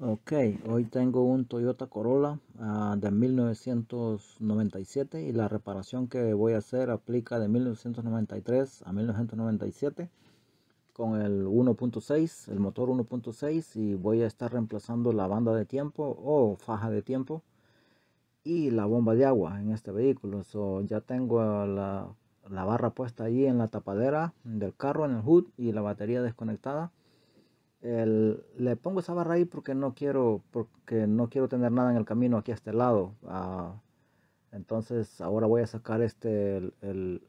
Ok, hoy tengo un Toyota Corolla ah, de 1997 y la reparación que voy a hacer aplica de 1993 a 1997 con el 1.6, el motor 1.6 y voy a estar reemplazando la banda de tiempo o faja de tiempo y la bomba de agua en este vehículo. ya tengo la, la barra puesta ahí en la tapadera del carro, en el hood y la batería desconectada le pongo esa barra ahí porque no quiero porque no quiero tener nada en el camino aquí a este lado ah. entonces ahora voy a sacar este el,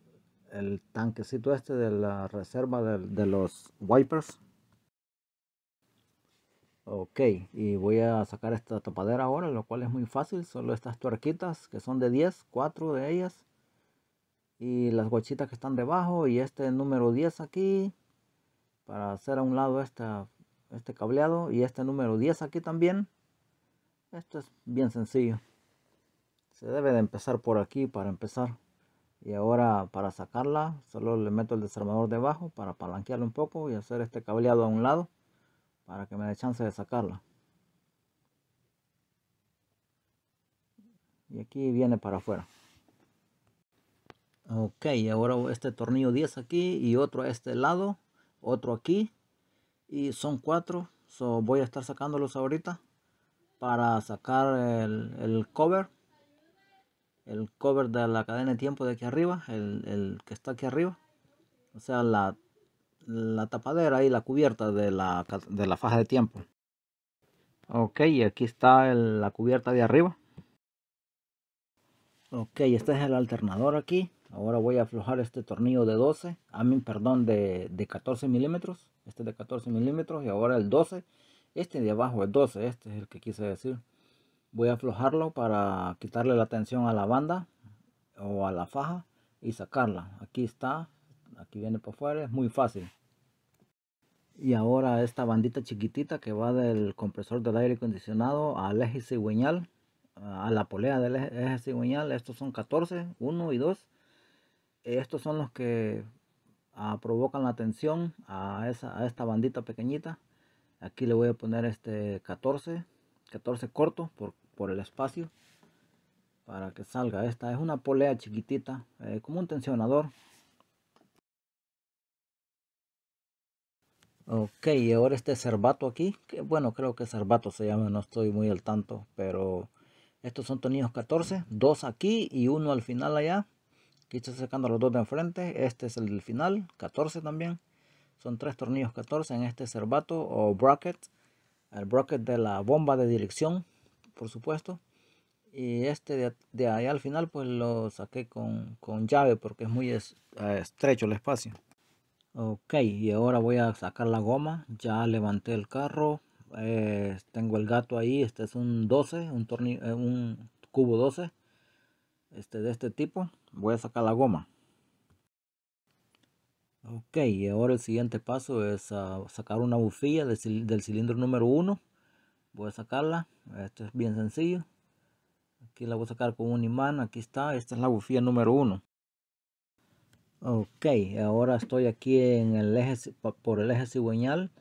tanquecito este de la reserva de, de, los wipers ok y voy a sacar esta tapadera ahora lo cual es muy fácil solo estas tuerquitas que son de 10 4 de ellas y las guachitas que están debajo y este número 10 aquí para hacer a un lado esta este cableado y este número 10 aquí también esto es bien sencillo se debe de empezar por aquí para empezar y ahora para sacarla solo le meto el desarmador debajo para palanquearlo un poco y hacer este cableado a un lado para que me dé chance de sacarla y aquí viene para afuera ok ahora este tornillo 10 aquí y otro a este lado otro aquí y son cuatro so voy a estar sacándolos ahorita para sacar el, el cover el cover de la cadena de tiempo de aquí arriba el, el que está aquí arriba o sea la, la tapadera y la cubierta de la, de la faja de tiempo ok y aquí está la cubierta de arriba ok este es el alternador aquí ahora voy a aflojar este tornillo de 12 a mí perdón de, de 14 milímetros este de 14 milímetros y ahora el 12 este de abajo es 12 este es el que quise decir voy a aflojarlo para quitarle la tensión a la banda o a la faja y sacarla aquí está aquí viene por fuera es muy fácil y ahora esta bandita chiquitita que va del compresor del aire acondicionado al eje cigüeñal a la polea del eje cigüeñal estos son 14 1 y 2 estos son los que ah, provocan la tensión a, esa, a esta bandita pequeñita. Aquí le voy a poner este 14, 14 corto por, por el espacio para que salga esta. Es una polea chiquitita, eh, como un tensionador. Ok, y ahora este cerbato aquí, bueno, creo que cervato se llama, no estoy muy al tanto, pero estos son tornillos 14, dos aquí y uno al final allá Aquí estoy sacando los dos de enfrente. Este es el del final, 14 también. Son tres tornillos 14 en este cervato o bracket. El bracket de la bomba de dirección, por supuesto. Y este de, ahí al final pues lo saqué con, llave porque es muy eh, estrecho el espacio. Ok, y ahora voy a sacar la goma. Ya levanté el carro. Eh, tengo el gato ahí. Este es un 12, un, tornillo, eh, un cubo 12. Este, de este tipo voy a sacar la goma ok ahora el siguiente paso es ah, sacar una bufilla del, cilindro, número 1 voy a sacarla esto es bien sencillo aquí la voy a sacar con un imán aquí está esta es la bufilla número 1 ok ahora estoy aquí en el eje por el eje cigüeñal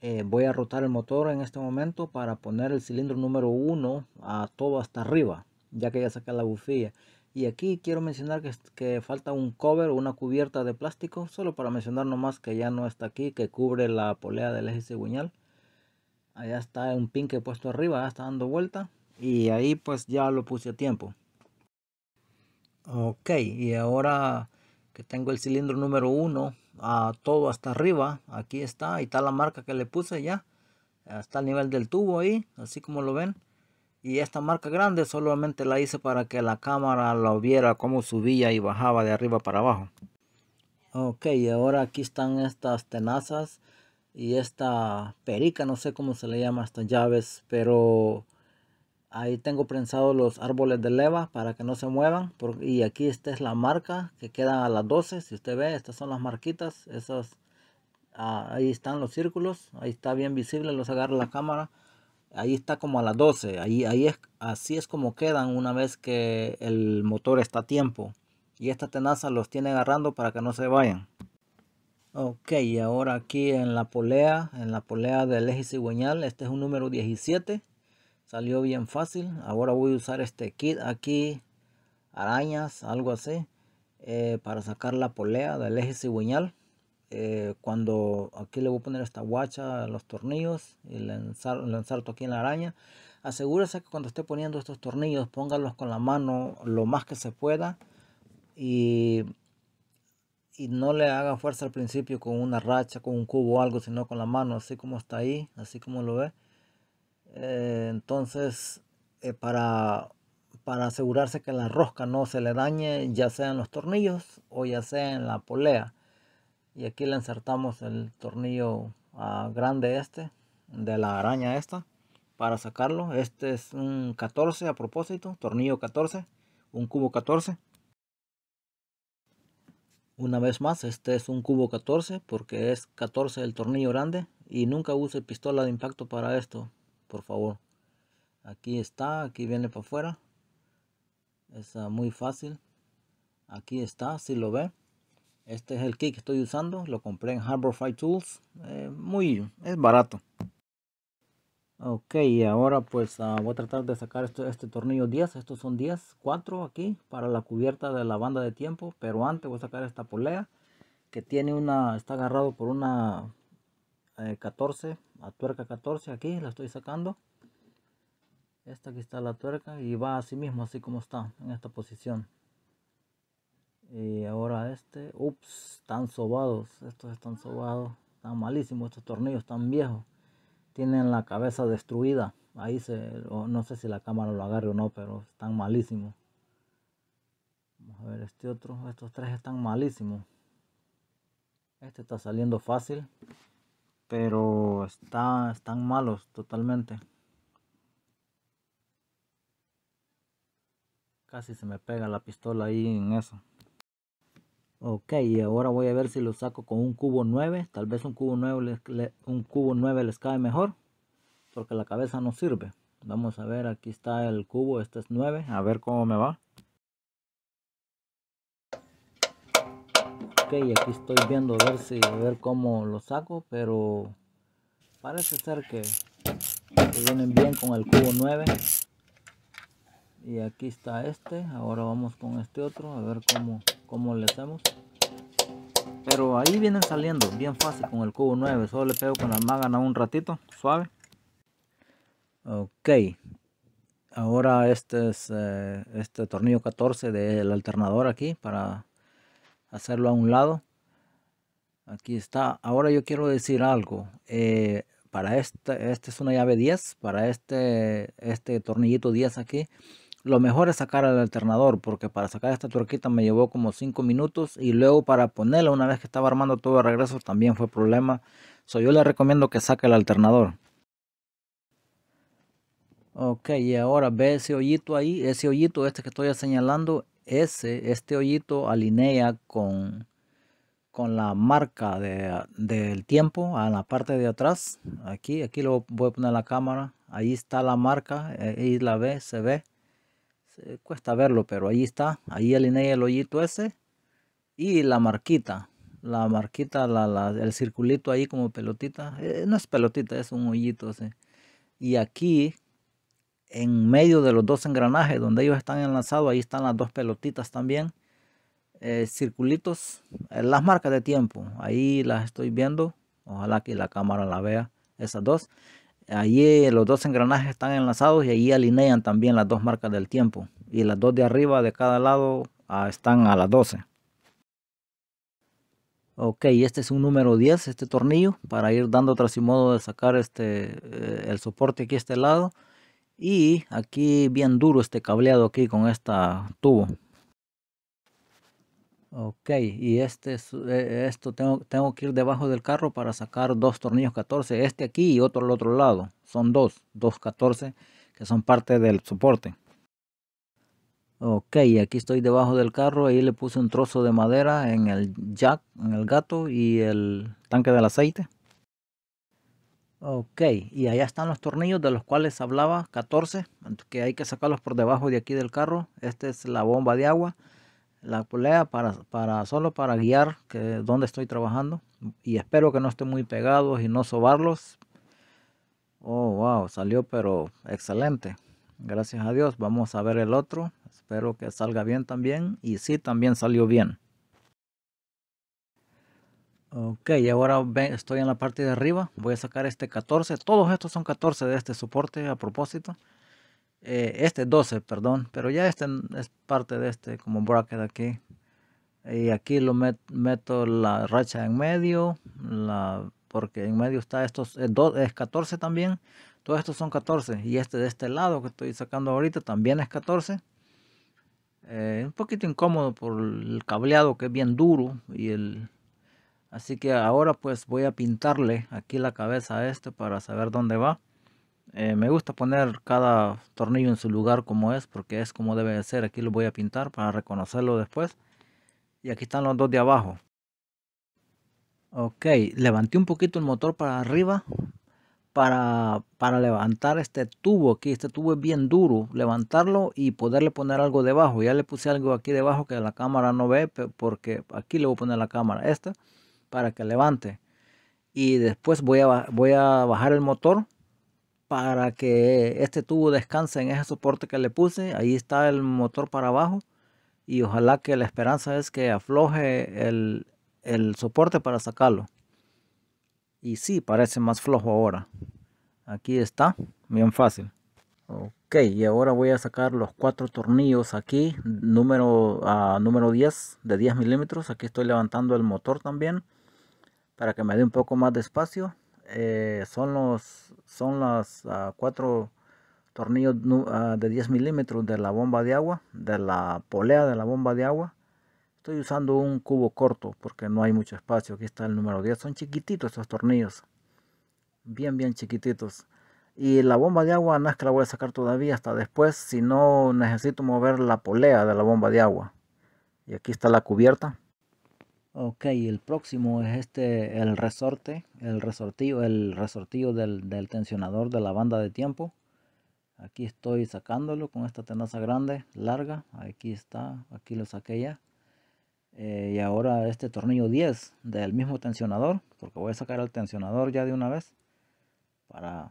eh, voy a rotar el motor en este momento para poner el cilindro número 1 a ah, todo hasta arriba ya que ya saca la bufía. Y aquí quiero mencionar que, falta un cover una cubierta de plástico, solo para mencionar nomás que ya no está aquí, que cubre la polea del eje cigüeñal. Allá está un pin que he puesto arriba, ya está dando vuelta. Y ahí pues ya lo puse a tiempo. Ok, y ahora que tengo el cilindro número 1 a ah, todo hasta arriba, aquí está, y está la marca que le puse ya. Está el nivel del tubo ahí, así como lo ven y esta marca grande solamente la hice para que la cámara la viera cómo subía y bajaba de arriba para abajo ok ahora aquí están estas tenazas y esta perica no sé cómo se le llama estas llaves pero ahí tengo prensado los árboles de leva para que no se muevan y aquí esta es la marca que queda a las 12 si usted ve estas son las marquitas esas ah, ahí están los círculos ahí está bien visible los agarra la cámara ahí está como a las 12. Ahí, ahí es, así es como quedan una vez que el motor está a tiempo. Y esta tenaza los tiene agarrando para que no se vayan. Ok, y ahora aquí en la polea, en la polea del eje cigüeñal, este es un número 17. Salió bien fácil. Ahora voy a usar este kit aquí, arañas, algo así, eh, para sacar la polea del eje cigüeñal. Eh, cuando aquí le voy a poner esta guacha los tornillos y lanzar, lanzar aquí en la araña asegúrese que cuando esté poniendo estos tornillos póngalos con la mano lo más que se pueda y, y no le haga fuerza al principio con una racha con un cubo o algo sino con la mano así como está ahí así como lo ve eh, entonces eh, para para asegurarse que la rosca no se le dañe ya sea en los tornillos o ya sea en la polea y aquí le insertamos el tornillo ah, grande este de la araña esta para sacarlo este es un 14 a propósito tornillo 14 un cubo 14 una vez más este es un cubo 14 porque es 14 el tornillo grande y nunca use pistola de impacto para esto por favor aquí está aquí viene para afuera es ah, muy fácil aquí está si lo ve este es el kit que estoy usando, lo compré en Harbor Fight Tools, eh, muy, es barato. Ok, ahora pues ah, voy a tratar de sacar este, este tornillo 10, estos son 10, 4 aquí para la cubierta de la banda de tiempo, pero antes voy a sacar esta polea que tiene una, está agarrado por una 14, eh, la tuerca 14 aquí, la estoy sacando. Esta aquí está la tuerca y va así mismo, así como está, en esta posición. Y ahora este, ups, están sobados, estos están sobados, están malísimos, estos tornillos están viejos. Tienen la cabeza destruida, ahí se, no sé si la cámara lo agarre o no, pero están malísimos. Vamos a ver este otro, estos tres están malísimos. Este está saliendo fácil, pero está, están malos totalmente. Casi se me pega la pistola ahí en eso. Ok, y ahora voy a ver si lo saco con un cubo 9. Tal vez un cubo 9 les, un cubo 9 les cae mejor. Porque la cabeza no sirve. Vamos a ver, aquí está el cubo. Este es 9. A ver cómo me va. Ok, aquí estoy viendo a ver si a ver cómo lo saco. Pero parece ser que, que vienen bien con el cubo 9. Y aquí está este. Ahora vamos con este otro. A ver cómo cómo le hacemos. Pero ahí vienen saliendo bien fácil con el cubo 9. Solo le pego con la magana un ratito, suave. Ok. Ahora este es eh, este tornillo 14 del alternador aquí para hacerlo a un lado. Aquí está. Ahora yo quiero decir algo. Eh, para este, este es una llave 10. Para este, este tornillito 10 aquí lo mejor es sacar el alternador porque para sacar esta tuerquita me llevó como 5 minutos y luego para ponerla una vez que estaba armando todo de regreso también fue problema. So, yo le recomiendo que saque el alternador. Ok, y ahora ve ese hoyito ahí, ese hoyito este que estoy señalando, ese, este hoyito alinea con, con la marca del tiempo en la parte de atrás. Aquí, aquí lo voy a poner en la cámara. Ahí está la marca, ahí la ve, se ve eh, cuesta verlo, pero ahí está. Ahí alineé el hoyito ese y la marquita. La marquita, la, el circulito ahí como pelotita. Eh, no es pelotita, es un hoyito ese. Y aquí, en medio de los dos engranajes donde ellos están enlazados, ahí están las dos pelotitas también. Eh, circulitos, las marcas de tiempo. Ahí las estoy viendo. Ojalá que la cámara la vea, esas dos. Allí eh, los dos engranajes están enlazados y allí alinean también las dos marcas del tiempo. Y las dos de arriba de cada lado ah, están a las 12. Ok, este es un número 10, este tornillo, para ir dando trasimodo de sacar este, eh, el soporte aquí a este lado. Y aquí bien duro este cableado aquí con esta tubo. Ok, y este, eh, esto tengo, tengo que ir debajo del carro para sacar dos tornillos 14, este aquí y otro al otro lado. Son dos, dos 14 que son parte del soporte. Ok, aquí estoy debajo del carro, ahí le puse un trozo de madera en el jack, en el gato y el tanque del aceite. Ok, y allá están los tornillos de los cuales hablaba, 14, que hay que sacarlos por debajo de aquí del carro. Esta es la bomba de agua la polea para, para solo para guiar que dónde estoy trabajando y espero que no esté muy pegados y no sobarlos oh wow salió pero excelente gracias a Dios vamos a ver el otro espero que salga bien también y sí también salió bien ok y ahora estoy en la parte de arriba voy a sacar este 14 todos estos son 14 de este soporte a propósito eh, este 12, perdón, pero ya este es parte de este como bracket aquí. Y aquí lo meto la racha en medio, la, porque en medio está estos, eh, es, 14 también. Todos estos son 14 y este de este lado que estoy sacando ahorita también es 14. Eh, un poquito incómodo por el cableado que es bien duro y el así que ahora pues voy a pintarle aquí la cabeza a este para saber dónde va eh, me gusta poner cada tornillo en su lugar como es, porque es como debe de ser. Aquí lo voy a pintar para reconocerlo después. Y aquí están los dos de abajo. Ok, levanté un poquito el motor para arriba para, para levantar este tubo aquí. Este tubo es bien duro, levantarlo y poderle poner algo debajo. Ya le puse algo aquí debajo que la cámara no ve, porque aquí le voy a poner la cámara, esta, para que levante. Y después voy voy a bajar el motor para que este tubo descanse en ese soporte que le puse. Ahí está el motor para abajo y ojalá que la esperanza es que afloje el, soporte para sacarlo. Y sí, parece más flojo ahora. Aquí está, bien fácil. Ok, y ahora voy a sacar los cuatro tornillos aquí, número, ah, número 10 de 10 milímetros. Aquí estoy levantando el motor también para que me dé un poco más de espacio. Eh, son los son las ah, cuatro tornillos ah, de 10 milímetros de la bomba de agua de la polea de la bomba de agua estoy usando un cubo corto porque no hay mucho espacio aquí está el número 10 son chiquititos estos tornillos bien bien chiquititos y la bomba de agua no es que la voy a sacar todavía hasta después si no necesito mover la polea de la bomba de agua y aquí está la cubierta Ok, el próximo es este, el resorte, el resortillo, el resortillo del, tensionador de la banda de tiempo. Aquí estoy sacándolo con esta tenaza grande, larga. Aquí está, aquí lo saqué ya. Eh, y ahora este tornillo 10 del mismo tensionador, porque voy a sacar el tensionador ya de una vez. Para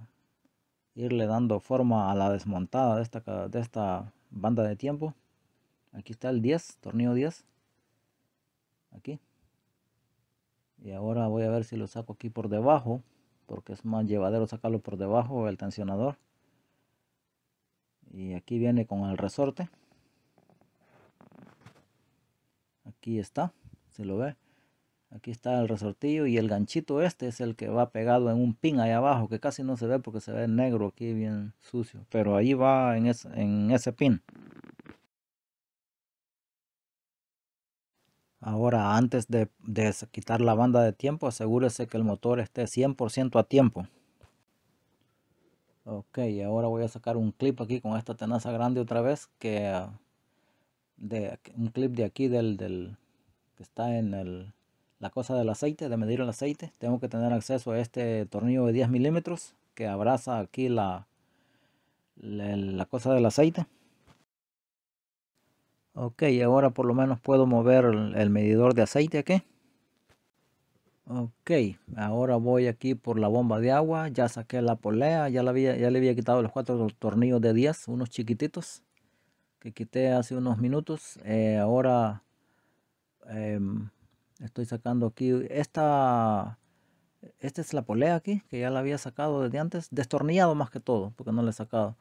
irle dando forma a la desmontada de esta, de esta banda de tiempo. Aquí está el 10, tornillo 10. Aquí y ahora voy a ver si lo saco aquí por debajo porque es más llevadero sacarlo por debajo el tensionador y aquí viene con el resorte aquí está se lo ve aquí está el resortillo y el ganchito este es el que va pegado en un pin ahí abajo que casi no se ve porque se ve negro aquí bien sucio pero ahí va en, en ese pin Ahora, antes de, quitar la banda de tiempo, asegúrese que el motor esté 100% a tiempo. Ok, ahora voy a sacar un clip aquí con esta tenaza grande otra vez. que ah, de, Un clip de aquí del, que está en la cosa del aceite, de medir el aceite. Tengo que tener acceso a este tornillo de 10 milímetros que abraza aquí la, la cosa del aceite ok ahora por lo menos puedo mover el, medidor de aceite aquí ok ahora voy aquí por la bomba de agua ya saqué la polea ya la había ya le había quitado los cuatro tornillos de 10 unos chiquititos que quité hace unos minutos eh, ahora em, estoy sacando aquí esta esta es la polea aquí que ya la había sacado desde antes destornillado más que todo porque no la he sacado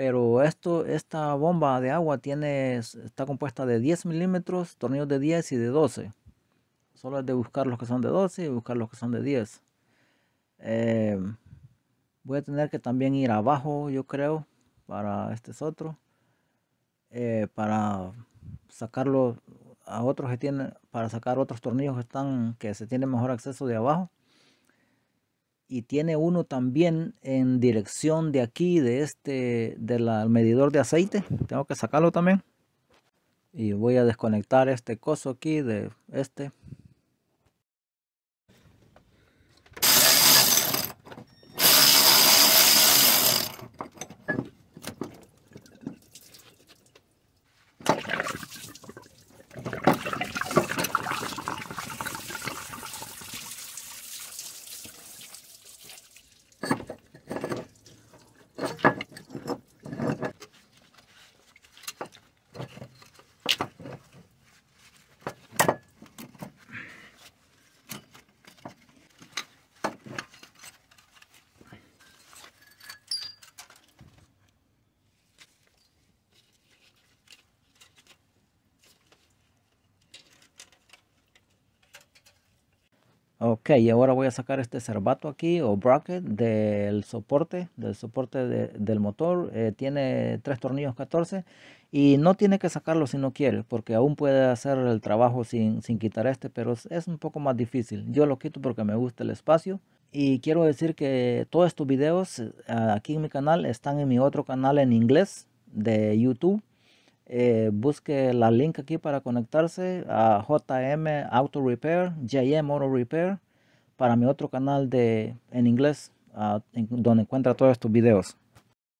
pero esto, esta bomba de agua tiene, está compuesta de 10 milímetros, tornillos de 10 y de 12. Solo es de buscar los que son de 12 y buscar los que son de 10. Eh, voy a tener que también ir abajo, yo creo, para este es otro. Eh, para sacarlo a otros que tienen, para sacar otros tornillos que están, que se tienen mejor acceso de abajo y tiene uno también en dirección de aquí, de este, del medidor de aceite. Tengo que sacarlo también. Y voy a desconectar este coso aquí de este. Ok, ahora voy a sacar este cerbato aquí o bracket del soporte, del soporte del motor. Eh, tiene tres tornillos 14 y no tiene que sacarlo si no quiere, porque aún puede hacer el trabajo sin, sin quitar este, pero es un poco más difícil. Yo lo quito porque me gusta el espacio. Y quiero decir que todos estos videos eh, aquí en mi canal están en mi otro canal en inglés de YouTube eh, busque la link aquí para conectarse a JM Auto Repair, JM Auto Repair, para mi otro canal de en inglés, ah, donde encuentra todos estos videos.